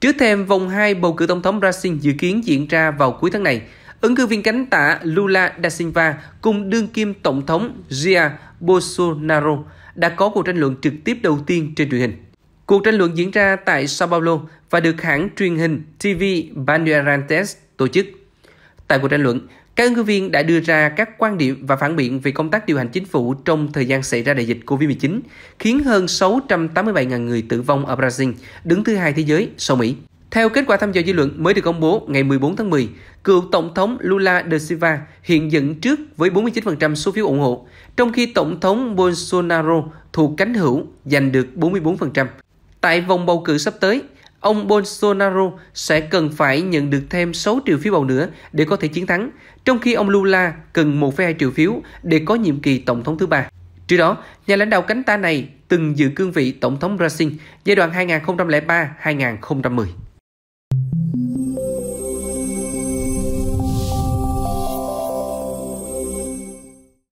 Trước thêm vòng 2 bầu cử tổng thống Brazil dự kiến diễn ra vào cuối tháng này, ứng cử viên cánh tả Lula da Silva cùng đương kim tổng thống Jair Bolsonaro đã có cuộc tranh luận trực tiếp đầu tiên trên truyền hình. Cuộc tranh luận diễn ra tại Sao Paulo và được hãng truyền hình TV Bandeirantes tổ chức. Tại cuộc tranh luận, các ứng cử viên đã đưa ra các quan điểm và phản biện về công tác điều hành chính phủ trong thời gian xảy ra đại dịch COVID-19, khiến hơn 687.000 người tử vong ở Brazil, đứng thứ hai thế giới sau Mỹ. Theo kết quả thăm dò dư luận mới được công bố ngày 14 tháng 10, cựu Tổng thống Lula da Silva hiện dẫn trước với 49% số phiếu ủng hộ, trong khi Tổng thống Bolsonaro thuộc cánh hữu giành được 44%. Tại vòng bầu cử sắp tới, Ông Bolsonaro sẽ cần phải nhận được thêm 6 triệu phiếu bầu nữa để có thể chiến thắng, trong khi ông Lula cần 1,2 triệu phiếu để có nhiệm kỳ tổng thống thứ ba. Trước đó, nhà lãnh đạo cánh tả này từng giữ cương vị tổng thống Brazil giai đoạn 2003-2010.